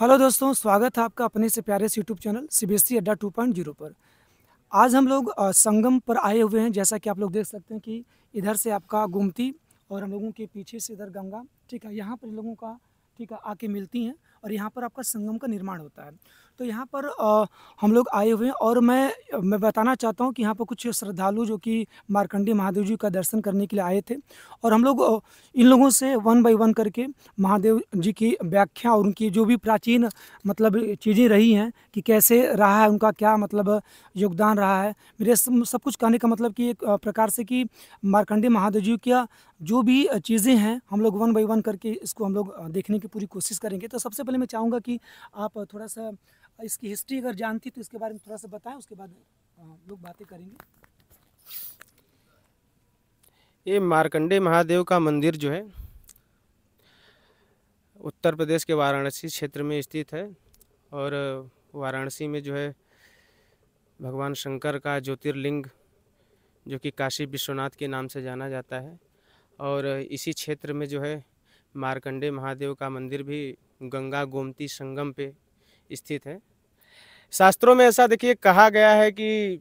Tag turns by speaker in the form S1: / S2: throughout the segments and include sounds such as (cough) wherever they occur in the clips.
S1: Hello दोस्तों स्वागत है आपका अपने से प्यारे से YouTube channel C B S C Adda two point zero पर आज हम लोग संगम पर आए हुए हैं जैसा कि आप लोग देख सकते हैं कि इधर से आपका गुमती और हम लोगों के पीछे से इधर गंगा ठीक है यहाँ पर लोगों का ठीक है आके मिलती हैं और यहाँ पर आपका संगम का निर्माण होता है तो यहाँ पर आ, हम लोग आए हुए हैं और मैं मैं बताना चाहता हूँ कि यहाँ पर कुछ श्रद्धालु जो कि मारकंडी महादेव जी का दर्शन करने के लिए आए थे और हम लोग इन लोगों से वन बाई वन करके महादेव जी की व्याख्या और उनकी जो भी प्राचीन मतलब चीज़ें रही हैं कि कैसे रहा है उनका क्या मतलब योगदान रहा है मेरे सब कुछ कहने का मतलब कि एक प्रकार से कि मारकंडी महादेव जी का जो भी चीज़ें हैं हम लोग वन बाई वन करके इसको हम लोग देखने की पूरी कोशिश करेंगे तो सबसे पहले मैं चाहूँगा कि आप थोड़ा सा इसकी हिस्ट्री अगर जानती तो इसके बारे में थोड़ा सा बताएं उसके बाद लोग बातें करेंगे
S2: ये मार्कंडे महादेव का मंदिर जो है उत्तर प्रदेश के वाराणसी क्षेत्र में स्थित है और वाराणसी में जो है भगवान शंकर का ज्योतिर्लिंग जो कि काशी विश्वनाथ के नाम से जाना जाता है और इसी क्षेत्र में जो है मारकंडे महादेव का मंदिर भी गंगा गोमती संगम पे स्थित है शास्त्रों में ऐसा देखिए कहा गया है कि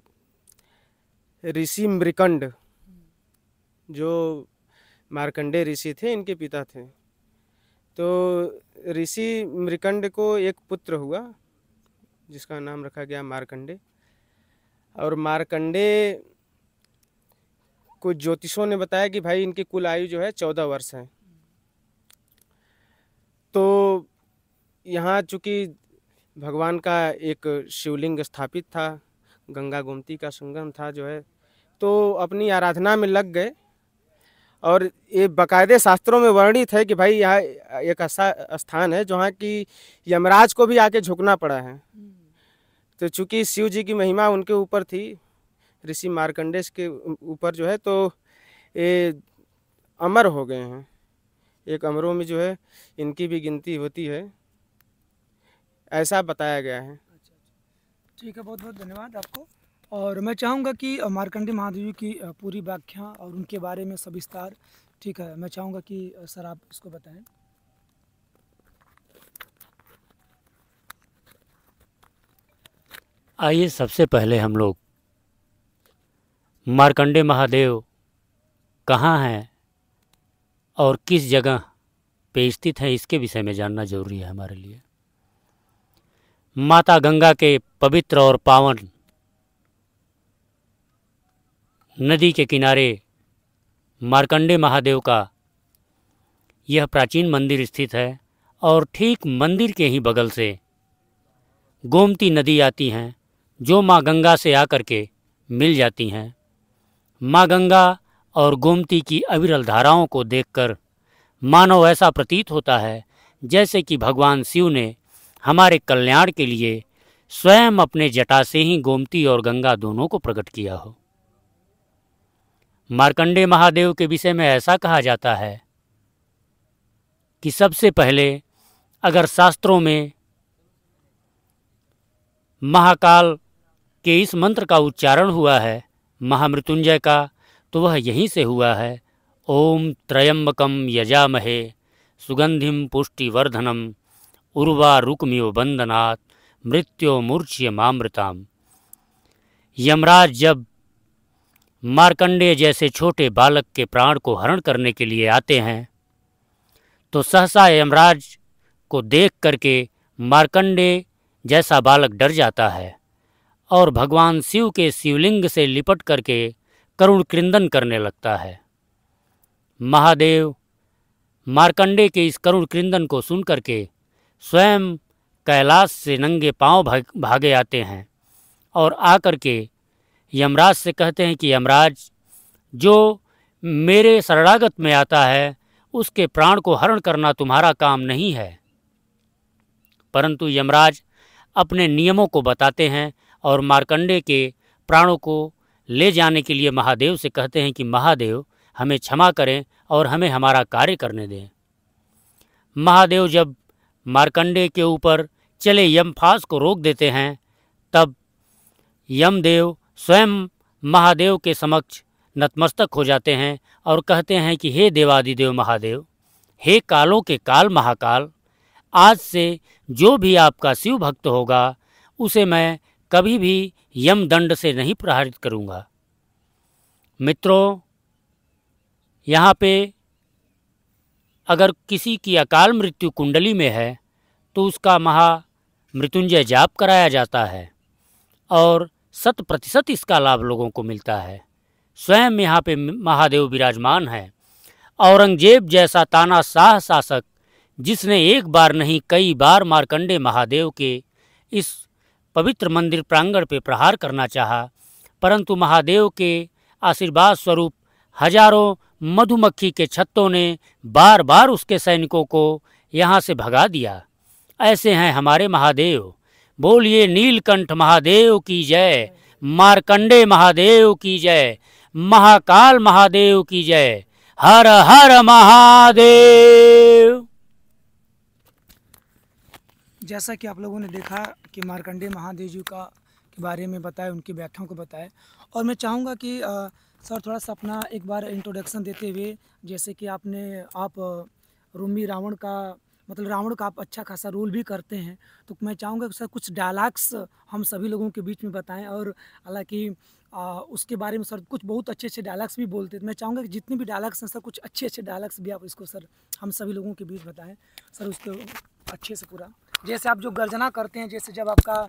S2: ऋषि मृकंड जो मारकंडे ऋषि थे इनके पिता थे तो ऋषि मृकंड को एक पुत्र हुआ जिसका नाम रखा गया मारकंडे और मारकंडे कुछ ज्योतिषों ने बताया कि भाई इनकी कुल आयु जो है चौदह वर्ष है तो यहाँ चूँकि भगवान का एक शिवलिंग स्थापित था गंगा गोमती का संगम था जो है तो अपनी आराधना में लग गए और ये बकायदे शास्त्रों में वर्णित है कि भाई यहाँ एक ऐसा स्थान है जहाँ की यमराज को भी आके झुकना पड़ा है हम्म। तो चूंकि शिव जी की महिमा उनके ऊपर थी ऋषि मार्कंडेश के ऊपर जो है तो ये अमर हो गए हैं एक अमरों में जो है इनकी भी गिनती होती है ऐसा बताया गया है अच्छा,
S1: अच्छा। ठीक है बहुत बहुत धन्यवाद आपको
S2: और मैं चाहूँगा कि मार्कंडे महादेव की पूरी व्याख्या
S1: और उनके बारे में सविस्तार ठीक है मैं चाहूँगा कि सर आप इसको बताएं
S3: आइए सबसे पहले हम लोग मार्कंडे महादेव कहाँ हैं और किस जगह पे स्थित हैं इसके विषय में जानना जरूरी है हमारे लिए माता गंगा के पवित्र और पावन नदी के किनारे मार्कंडे महादेव का यह प्राचीन मंदिर स्थित है और ठीक मंदिर के ही बगल से गोमती नदी आती हैं जो माँ गंगा से आकर के मिल जाती हैं माँ गंगा और गोमती की अविरल धाराओं को देखकर मानव ऐसा प्रतीत होता है जैसे कि भगवान शिव ने हमारे कल्याण के लिए स्वयं अपने जटा से ही गोमती और गंगा दोनों को प्रकट किया हो मार्कंडे महादेव के विषय में ऐसा कहा जाता है कि सबसे पहले अगर शास्त्रों में महाकाल के इस मंत्र का उच्चारण हुआ है महामृत्युंजय का तो वह यहीं से हुआ है ओम त्रयंबकम यजामहे सुगंधिम पुष्टिवर्धनम उर्वारुकमिव वंदनात् मृत्यो मूर्छ्य मामृताम यमराज जब मार्कंडेय जैसे छोटे बालक के प्राण को हरण करने के लिए आते हैं तो सहसा यमराज को देख करके मार्कंडेय जैसा बालक डर जाता है और भगवान शिव के शिवलिंग से लिपट करके करुण कृंदन करने लगता है महादेव मार्कंडे के इस करुण कृंदन को सुन करके स्वयं कैलाश से नंगे पांव भागे आते हैं और आकर के यमराज से कहते हैं कि यमराज जो मेरे शरणागत में आता है उसके प्राण को हरण करना तुम्हारा काम नहीं है परंतु यमराज अपने नियमों को बताते हैं और मार्कंडे के प्राणों को ले जाने के लिए महादेव से कहते हैं कि महादेव हमें क्षमा करें और हमें हमारा कार्य करने दें महादेव जब मार्कंडे के ऊपर चले यमफास को रोक देते हैं तब यमदेव स्वयं महादेव के समक्ष नतमस्तक हो जाते हैं और कहते हैं कि हे देवादिदेव महादेव हे कालों के काल महाकाल आज से जो भी आपका शिव भक्त होगा उसे मैं कभी भी यम दंड से नहीं प्रहारित करूँगा मित्रों यहाँ पे अगर किसी की अकाल मृत्यु कुंडली में है तो उसका महा मृत्युंजय जाप कराया जाता है और शत प्रतिशत इसका लाभ लोगों को मिलता है स्वयं यहाँ पे महादेव विराजमान है औरंगजेब जैसा ताना शाह शासक जिसने एक बार नहीं कई बार मार्कंडे महादेव के इस पवित्र मंदिर प्रांगण पर प्रहार करना चाहा परंतु महादेव के आशीर्वाद स्वरूप हजारों मधुमक्खी के छत्तों ने बार बार उसके सैनिकों को यहाँ से भगा दिया ऐसे हैं हमारे महादेव बोलिए नीलकंठ महादेव की जय मारकंडे महादेव की जय महाकाल महादेव की जय हर हर महादेव
S1: जैसा कि आप लोगों ने देखा कि मारकंडे महादेव जी का के बारे में बताए उनकी व्याख्याओं को बताए और मैं चाहूँगा कि आ, सर थोड़ा सा अपना एक बार इंट्रोडक्शन देते हुए जैसे कि आपने आप रूमी रावण का मतलब रावण का आप अच्छा खासा रोल भी करते हैं तो मैं चाहूँगा कि सर कुछ डायलाग्स हम सभी लोगों के बीच में बताएं और हालांकि उसके बारे में सर कुछ बहुत अच्छे अच्छे डायलाग्स भी बोलते हैं तो मैं चाहूँगा कि जितने भी डायलाग्स हैं सर कुछ अच्छे अच्छे डायलाग्स भी आप इसको सर हम सभी लोगों के बीच बताएं सर उसको अच्छे से पूरा जैसे आप जो गर्जना करते हैं जैसे जब आपका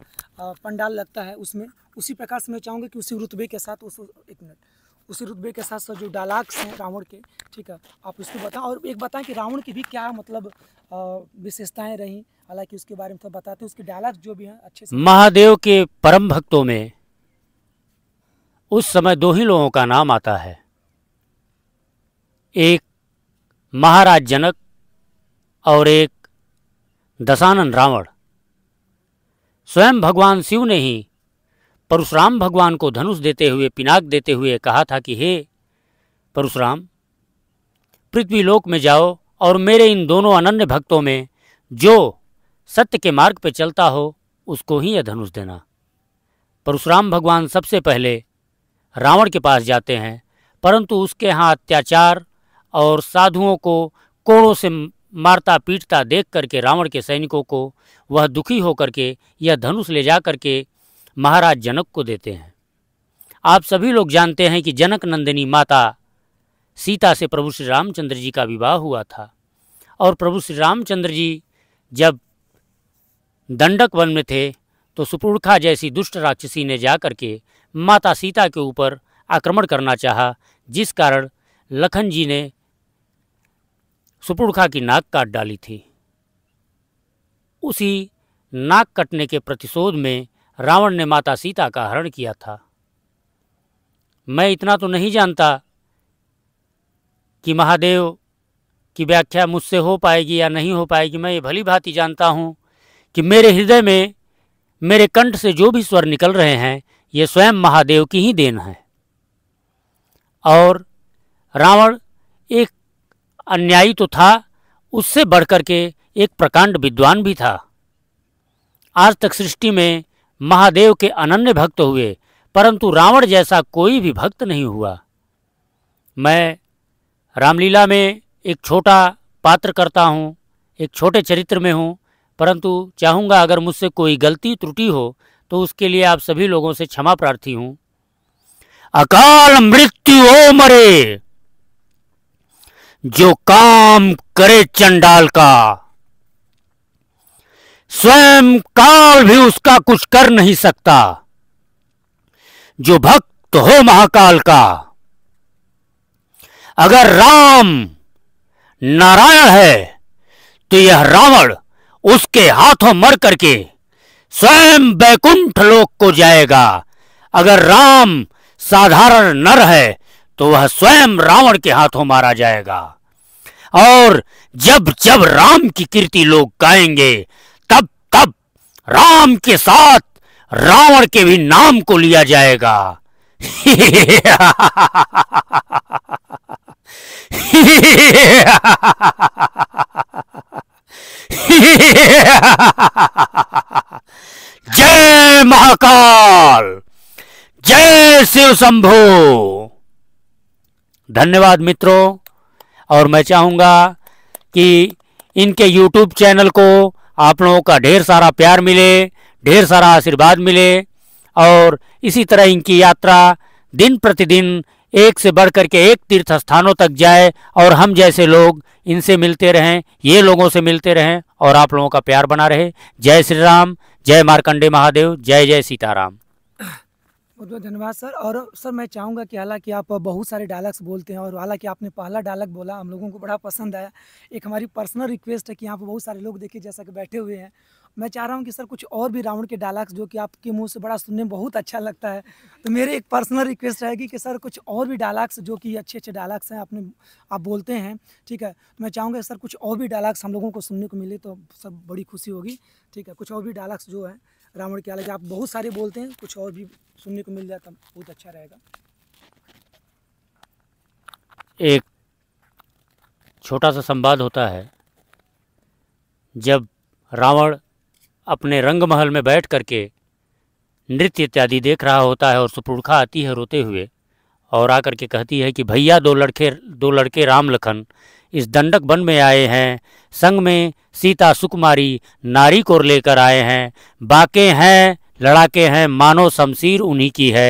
S1: पंडाल लगता है उसमें उसी प्रकार से मैं चाहूँगा कि उसी रुतबे के साथ उस एक मिनट उसी रुतबे के साथ जो डालाक्स हैं रावण के ठीक है आप उसको बताएं और एक बताएं कि रावण की भी क्या मतलब विशेषताएं रहीं हालांकि उसके बारे में थोड़ा बताते हैं उसके डायलॉग्स जो भी हैं अच्छे से
S3: महादेव के परम भक्तों में उस समय दो ही लोगों का नाम आता है एक महाराज जनक और एक दशानन रावण स्वयं भगवान शिव ने ही परशुराम भगवान को धनुष देते हुए पिनाक देते हुए कहा था कि हे परशुराम पृथ्वीलोक में जाओ और मेरे इन दोनों अनन्य भक्तों में जो सत्य के मार्ग पर चलता हो उसको ही यह धनुष देना परशुराम भगवान सबसे पहले रावण के पास जाते हैं परंतु उसके यहाँ अत्याचार और साधुओं को कोड़ों से मारता पीटता देख करके रावण के सैनिकों को वह दुखी होकर के यह धनुष ले जा करके महाराज जनक को देते हैं आप सभी लोग जानते हैं कि जनक नंदिनी माता सीता से प्रभु श्री रामचंद्र जी का विवाह हुआ था और प्रभु श्री रामचंद्र जी जब दंडक वन में थे तो सुपुरखा जैसी दुष्ट राक्षसी ने जा के माता सीता के ऊपर आक्रमण करना चाहा जिस कारण लखन जी ने सुपुड़खा की नाक काट डाली थी उसी नाक कटने के प्रतिशोध में रावण ने माता सीता का हरण किया था मैं इतना तो नहीं जानता कि महादेव की व्याख्या मुझसे हो पाएगी या नहीं हो पाएगी मैं ये भली भांति जानता हूँ कि मेरे हृदय में मेरे कंठ से जो भी स्वर निकल रहे हैं ये स्वयं महादेव की ही देन है और रावण एक अन्यायी तो था उससे बढ़कर के एक प्रकांड विद्वान भी था आज तक सृष्टि में महादेव के अनन्य भक्त हुए परंतु रावण जैसा कोई भी भक्त नहीं हुआ मैं रामलीला में एक छोटा पात्र करता हूँ एक छोटे चरित्र में हूँ परंतु चाहूँगा अगर मुझसे कोई गलती त्रुटि हो तो उसके लिए आप सभी लोगों से क्षमा प्रार्थी हूँ अकाल मृत्यु ओ मरे जो काम करे चंडाल का स्वयं काल भी उसका कुछ कर नहीं सकता जो भक्त हो महाकाल का अगर राम नारायण है तो यह रावण उसके हाथों मर करके स्वयं बैकुंठ लोक को जाएगा अगर राम साधारण नर है तो वह स्वयं रावण के हाथों मारा जाएगा और जब जब राम की कीर्ति लोग गाएंगे तब तब राम के साथ रावण के भी नाम को लिया जाएगा जय महाकाल जय शिव शंभो धन्यवाद मित्रों और मैं चाहूँगा कि इनके यूट्यूब चैनल को आप लोगों का ढेर सारा प्यार मिले ढेर सारा आशीर्वाद मिले और इसी तरह इनकी यात्रा दिन प्रतिदिन एक से बढ़ करके एक तीर्थ स्थानों तक जाए और हम जैसे लोग इनसे मिलते रहें ये लोगों से मिलते रहें और आप लोगों का प्यार बना रहे जय श्री राम जय मार्कंडे महादेव जय जय सीताराम
S1: बहुत बहुत धन्यवाद सर और सर मैं चाहूँगा कि हालांकि आप बहुत सारे डायलॉग्स बोलते हैं और हालांकि आपने पहला डायलॉग बोला हम लोगों को बड़ा पसंद आया एक हमारी पर्सनल रिक्वेस्ट है कि यहाँ पर बहुत सारे लोग देखिए जैसा कि बैठे हुए हैं मैं चाह रहा हूँ कि सर कुछ और भी राउंड के डायलॉग्स जो कि आपके मुँह से बड़ा सुनने में बहुत अच्छा लगता है तो मेरे एक पर्सनल रिक्वेस्ट रहेगी कि सर कुछ और भी डायलॉग्स जो कि अच्छे अच्छे डायलॉग्स हैं आपने आप बोलते हैं ठीक है तो मैं चाहूँगा सर कुछ और भी डायलॉग्स हम लोगों को सुनने को मिले तो सब बड़ी खुशी होगी ठीक है कुछ और भी डायलॉग्स जो हैं रावण के हालांकि आप बहुत सारे बोलते हैं कुछ और भी सुनने को मिल जाता तो बहुत अच्छा रहेगा
S3: एक छोटा सा संवाद होता है जब रावण अपने रंग महल में बैठ करके नृत्य इत्यादि देख रहा होता है और सुपुरखा आती है रोते हुए और आकर के कहती है कि भैया दो लड़के दो लड़के राम लखन इस दंडक वन में आए हैं संग में सीता सुकुमारी नारी को लेकर आए हैं बाके हैं लड़ाके हैं मानो शमशीर उन्हीं की है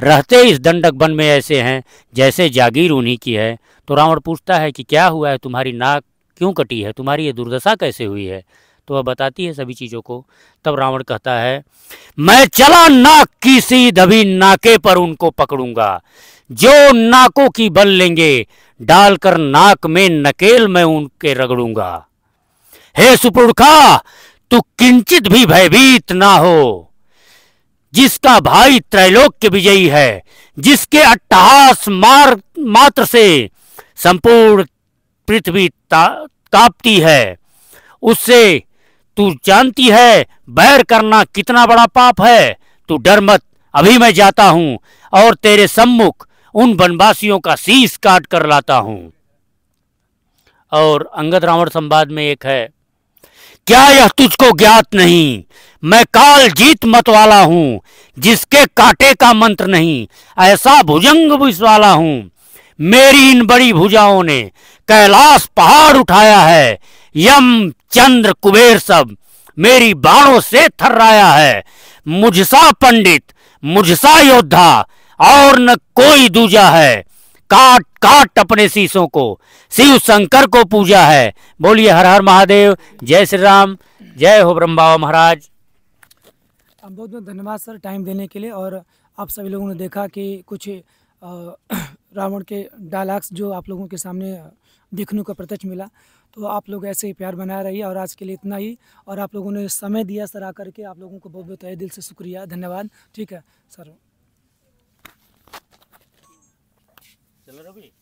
S3: रहते इस दंडक वन में ऐसे हैं जैसे जागीर उन्हीं की है तो रावण पूछता है कि क्या हुआ है तुम्हारी नाक क्यों कटी है तुम्हारी ये दुर्दशा कैसे हुई है तो वह बताती है सभी चीज़ों को तब रावण कहता है मैं चला नाक की सी अभी नाके पर उनको पकड़ूंगा जो नाकों की बल लेंगे डालकर नाक में नकेल मैं उनके रगड़ूंगा हे सुपुरखा तू किंचित भी भयभीत ना हो जिसका भाई त्रैलोक के विजयी है जिसके अट्टहास मार मात्र से संपूर्ण पृथ्वी ता, तापती है उससे तू जानती है बैर करना कितना बड़ा पाप है तू डर मत अभी मैं जाता हूं और तेरे सम्मुख उन वनवासियों का शीस काट कर लाता हूं और अंगद रावण संवाद में एक है क्या यह तुझको ज्ञात नहीं मैं काल जीत मत वाला हूं जिसके काटे का मंत्र नहीं ऐसा भुजंग विष वाला हूं मेरी इन बड़ी भुजाओं ने कैलाश पहाड़ उठाया है यम चंद्र कुबेर सब मेरी बाणों से थर्राया है मुझसा पंडित मुझसा योद्धा और न कोई दूजा है काट काट अपने शीशों को शिव शंकर को पूजा है बोलिए हर हर महादेव जय श्री राम जय हो ब्रह्म बाबा महाराज
S1: बहुत बहुत धन्यवाद सर टाइम देने के लिए और आप सभी लोगों ने देखा कि कुछ (clears throat) रावण के डायलॉग्स जो आप लोगों के सामने देखने को प्रत्यक्ष मिला तो आप लोग ऐसे ही प्यार बनाए रहिए और आज के लिए इतना ही और आप लोगों ने समय दिया सर आकर के आप लोगों को बहुत बहुत दिल से शुक्रिया धन्यवाद ठीक है सर
S3: चलो रवि